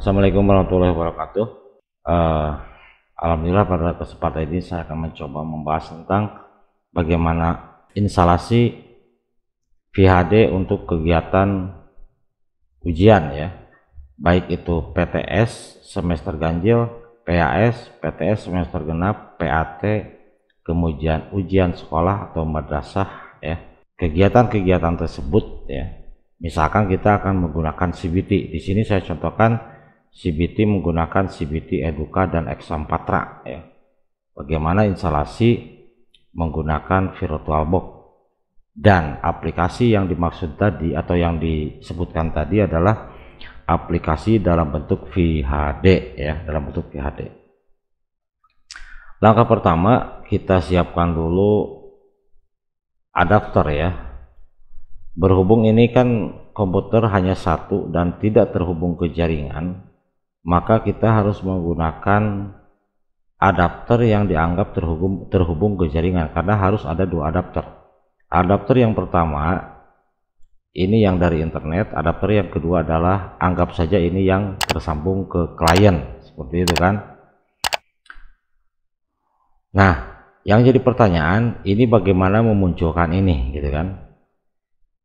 Assalamualaikum warahmatullahi wabarakatuh. Uh, Alhamdulillah pada kesempatan ini saya akan mencoba membahas tentang bagaimana instalasi VHD untuk kegiatan ujian ya, baik itu PTS semester ganjil, PAS, PTS semester genap, PAT, kemudian ujian sekolah atau madrasah ya. Kegiatan-kegiatan tersebut ya, misalkan kita akan menggunakan CBT. Di sini saya contohkan CBT menggunakan CBT Eduka dan Exam Patra ya. Bagaimana instalasi menggunakan virtual box dan aplikasi yang dimaksud tadi atau yang disebutkan tadi adalah aplikasi dalam bentuk VHD ya, dalam bentuk VHD. Langkah pertama kita siapkan dulu adapter ya. Berhubung ini kan komputer hanya satu dan tidak terhubung ke jaringan, maka kita harus menggunakan adapter yang dianggap terhubung terhubung ke jaringan karena harus ada dua adapter. Adapter yang pertama ini yang dari internet, adapter yang kedua adalah anggap saja ini yang tersambung ke klien, seperti itu kan. Nah, yang jadi pertanyaan ini bagaimana memunculkan ini gitu kan.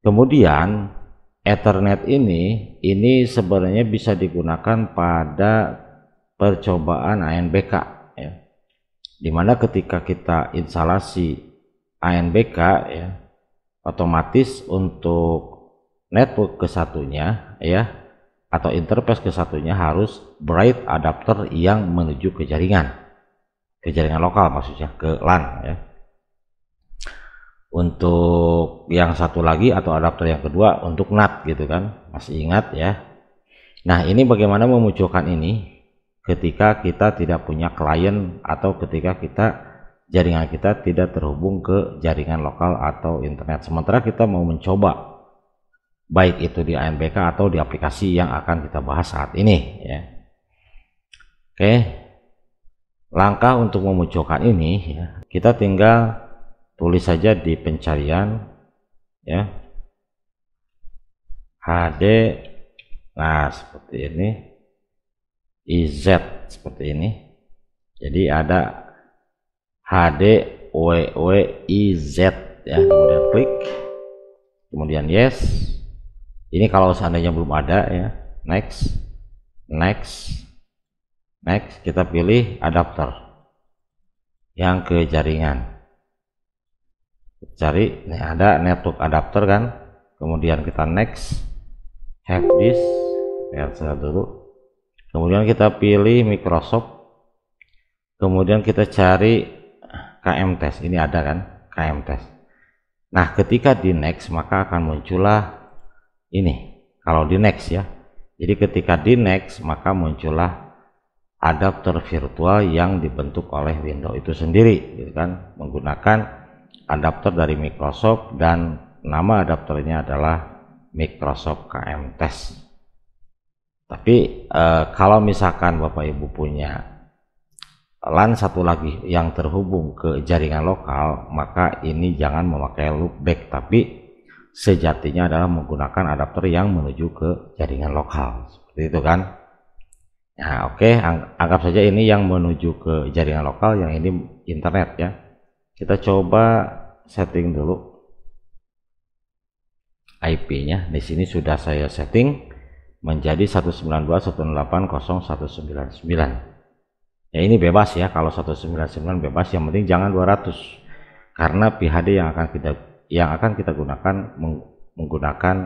Kemudian Ethernet ini ini sebenarnya bisa digunakan pada percobaan ANBK ya. Dimana ketika kita instalasi ANBK ya otomatis untuk network kesatunya ya atau interface ke satunya harus bright adapter yang menuju ke jaringan ke jaringan lokal maksudnya ke LAN ya untuk yang satu lagi atau adaptor yang kedua untuk NAT gitu kan masih ingat ya nah ini bagaimana memunculkan ini ketika kita tidak punya klien atau ketika kita jaringan kita tidak terhubung ke jaringan lokal atau internet sementara kita mau mencoba baik itu di ANBK atau di aplikasi yang akan kita bahas saat ini ya oke langkah untuk memunculkan ini ya, kita tinggal tulis saja di pencarian ya HD nah seperti ini IZ seperti ini jadi ada HD WW IZ ya kemudian klik kemudian yes ini kalau seandainya belum ada ya next next next kita pilih adapter yang ke jaringan cari nih ada network adapter kan kemudian kita next have this saya dulu kemudian kita pilih Microsoft kemudian kita cari KM test ini ada kan KM test nah ketika di next maka akan muncullah ini kalau di next ya jadi ketika di next maka muncullah adapter virtual yang dibentuk oleh Windows itu sendiri gitu kan menggunakan adapter dari Microsoft dan nama adapternya adalah Microsoft KM Test. Tapi e, kalau misalkan Bapak Ibu punya LAN satu lagi yang terhubung ke jaringan lokal, maka ini jangan memakai loopback tapi sejatinya adalah menggunakan adapter yang menuju ke jaringan lokal. Seperti itu kan? Nah, oke, okay, anggap saja ini yang menuju ke jaringan lokal, yang ini internet ya. Kita coba setting dulu IP-nya. Di sini sudah saya setting menjadi 192.168.0199. Ya ini bebas ya, kalau 199 bebas yang penting jangan 200. Karena PHD yang akan kita yang akan kita gunakan menggunakan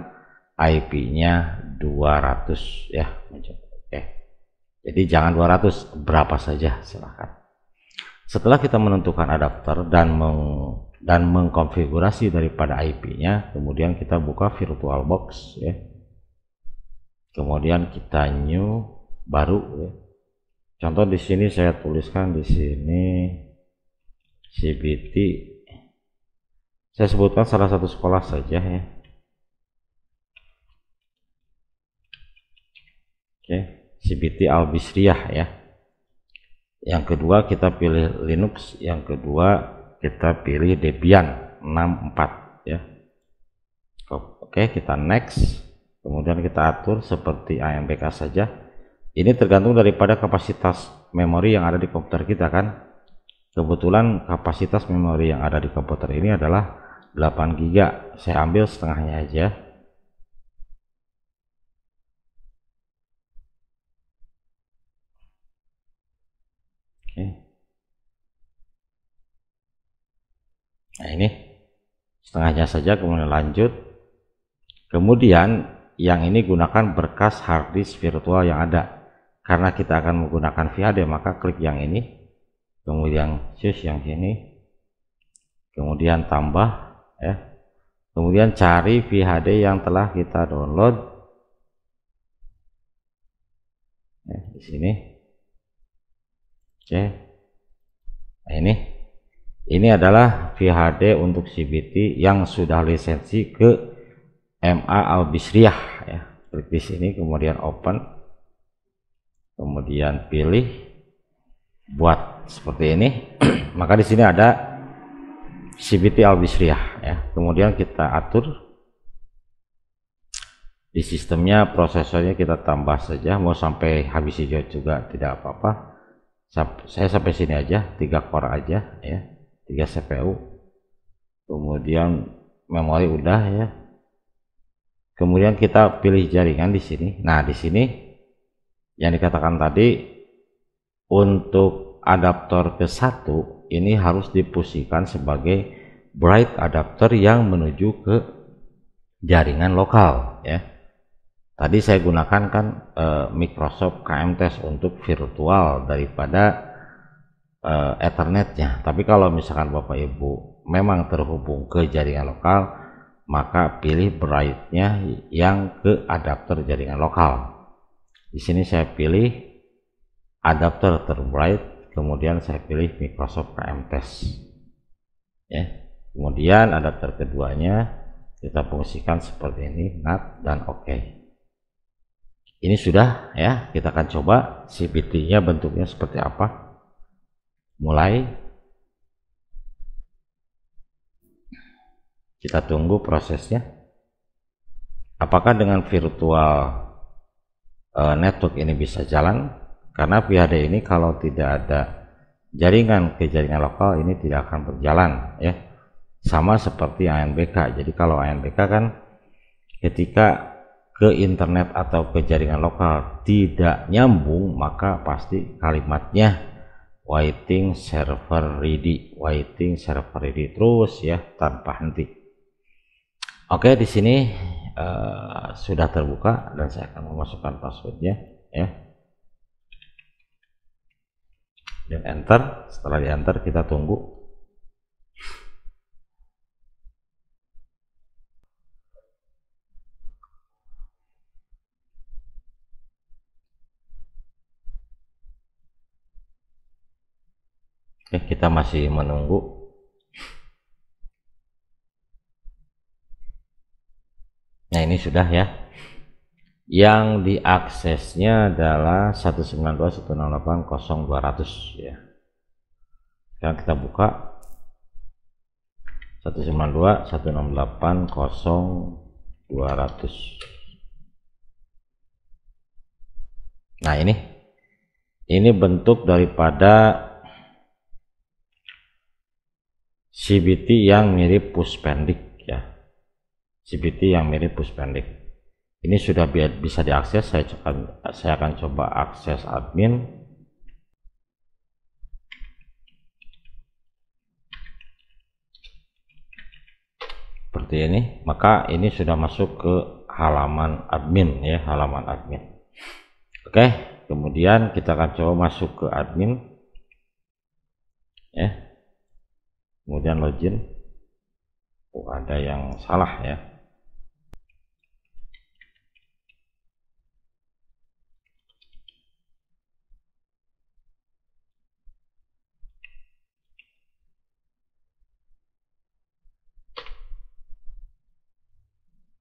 IP-nya 200 ya. Oke. Jadi jangan 200, berapa saja silahkan. Setelah kita menentukan adapter dan meng dan mengkonfigurasi daripada IP-nya, kemudian kita buka VirtualBox ya. Kemudian kita new baru ya. Contoh di sini saya tuliskan di sini CBT. Saya sebutkan salah satu sekolah saja ya. Oke, CBT Al ya. Yang kedua kita pilih Linux, yang kedua kita pilih Debian 64 ya. Oke, kita next. Kemudian kita atur seperti AMBK saja. Ini tergantung daripada kapasitas memori yang ada di komputer kita kan. Kebetulan kapasitas memori yang ada di komputer ini adalah 8 GB. Saya ambil setengahnya aja. Nah ini setengahnya saja kemudian lanjut. Kemudian yang ini gunakan berkas harddisk virtual yang ada. Karena kita akan menggunakan VHD maka klik yang ini. Kemudian choose yang ini. Kemudian tambah ya. Kemudian cari VHD yang telah kita download. Ya, di sini. Oke. Nah, ini ini adalah VHD untuk CBT yang sudah lisensi ke MA Al Bisriyah ya. Klik di sini kemudian open. Kemudian pilih buat seperti ini. Maka di sini ada CBT Al Bisriyah ya. Kemudian kita atur di sistemnya prosesornya kita tambah saja mau sampai habis hijau juga tidak apa-apa saya sampai sini aja tiga core aja ya 3 CPU kemudian memori udah ya kemudian kita pilih jaringan di sini nah di sini yang dikatakan tadi untuk adaptor ke satu ini harus dipusikan sebagai bright adapter yang menuju ke jaringan lokal ya tadi saya gunakan kan eh, Microsoft KMTs untuk virtual daripada uh, ethernetnya. Tapi kalau misalkan Bapak Ibu memang terhubung ke jaringan lokal, maka pilih brightnya yang ke adapter jaringan lokal. Di sini saya pilih adapter terbright, kemudian saya pilih Microsoft KM Test. Ya. Kemudian adapter keduanya kita fungsikan seperti ini, not dan OK. Ini sudah ya, kita akan coba CPT-nya bentuknya seperti apa mulai kita tunggu prosesnya apakah dengan virtual uh, network ini bisa jalan karena VHD ini kalau tidak ada jaringan ke jaringan lokal ini tidak akan berjalan ya sama seperti ANBK jadi kalau ANBK kan ketika ke internet atau ke jaringan lokal tidak nyambung maka pasti kalimatnya waiting server ready waiting server ready terus ya tanpa henti oke di sini uh, sudah terbuka dan saya akan memasukkan passwordnya ya dan enter setelah di enter kita tunggu Oke, eh, kita masih menunggu. Nah, ini sudah ya. Yang diaksesnya adalah 192.168.0200 ya. Sekarang kita buka 192.168.0200. Nah, ini ini bentuk daripada CBT yang mirip puspendik ya. CBT yang mirip puspendik. Ini sudah bisa diakses, saya akan, saya akan coba akses admin. Seperti ini, maka ini sudah masuk ke halaman admin ya, halaman admin. Oke, kemudian kita akan coba masuk ke admin. Ya, kemudian login oh ada yang salah ya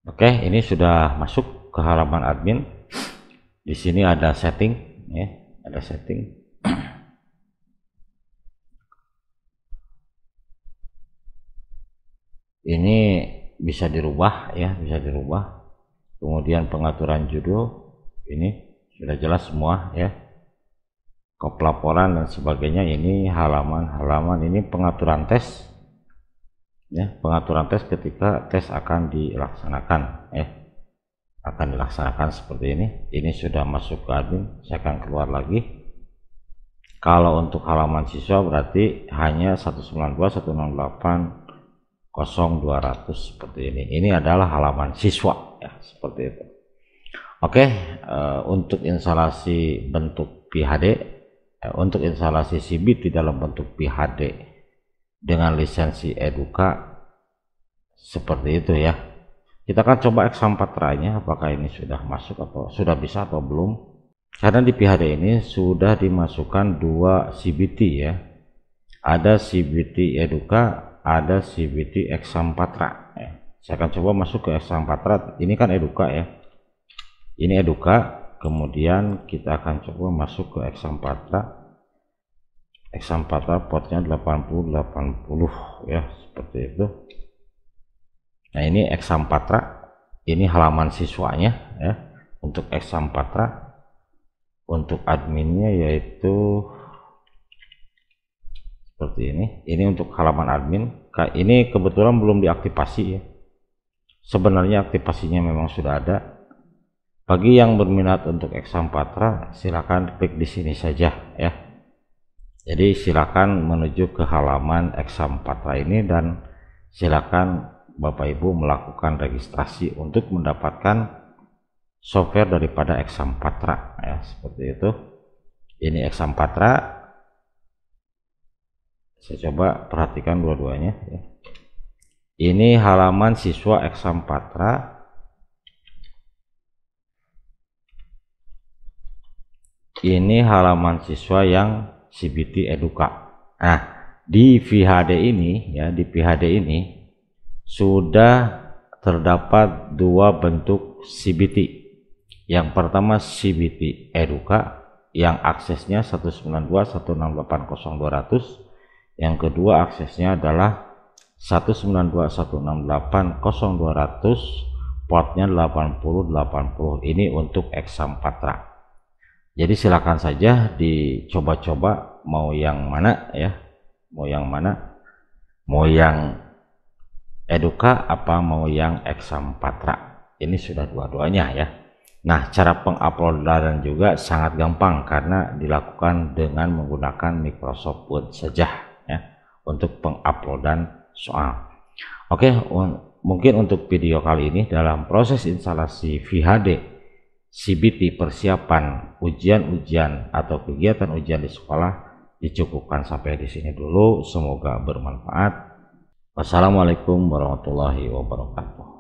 Oke, ini sudah masuk ke halaman admin. Di sini ada setting, ya, ada setting. ini bisa dirubah ya bisa dirubah kemudian pengaturan judul ini sudah jelas semua ya ke dan sebagainya ini halaman-halaman ini pengaturan tes ya pengaturan tes ketika tes akan dilaksanakan eh akan dilaksanakan seperti ini ini sudah masuk ke admin saya akan keluar lagi kalau untuk halaman siswa berarti hanya 192 168 0200 seperti ini. Ini adalah halaman siswa ya, seperti itu. Oke, uh, untuk instalasi bentuk PHD, uh, eh, untuk instalasi CBT di dalam bentuk PHD dengan lisensi Eduka seperti itu ya. Kita akan coba X4 nya apakah ini sudah masuk atau sudah bisa atau belum. Karena di PHD ini sudah dimasukkan dua CBT ya. Ada CBT Eduka ada CVT X4 ra. Saya akan coba masuk ke X4 ra. Ini kan eduka ya. Ini eduka. Kemudian kita akan coba masuk ke X4 ra. X4 ra portnya 80 80 ya seperti itu. Nah ini X4 ra. Ini halaman siswanya ya. Untuk X4 ra. Untuk adminnya yaitu seperti ini ini untuk halaman admin ini kebetulan belum diaktifasi ya sebenarnya aktivasinya memang sudah ada bagi yang berminat untuk exam patra silakan klik di sini saja ya jadi silakan menuju ke halaman exam patra ini dan silakan Bapak Ibu melakukan registrasi untuk mendapatkan software daripada exam patra ya seperti itu ini exam patra saya coba perhatikan dua-duanya. Ya. Ini halaman siswa eksam patra. Ini halaman siswa yang CBT Eduka. Nah, di VHD ini ya, di VHD ini sudah terdapat dua bentuk CBT. Yang pertama CBT Eduka yang aksesnya 192.168.0200 yang kedua aksesnya adalah 192.168.0200 portnya 8080 ini untuk exam 4 track jadi silakan saja dicoba-coba mau yang mana ya mau yang mana mau yang eduka apa mau yang exam 4 track ini sudah dua-duanya ya nah cara penguploadan juga sangat gampang karena dilakukan dengan menggunakan Microsoft Word saja ya untuk penguploadan soal. Oke, un mungkin untuk video kali ini dalam proses instalasi VHD CBT persiapan ujian-ujian atau kegiatan ujian di sekolah dicukupkan sampai di sini dulu. Semoga bermanfaat. Wassalamualaikum warahmatullahi wabarakatuh.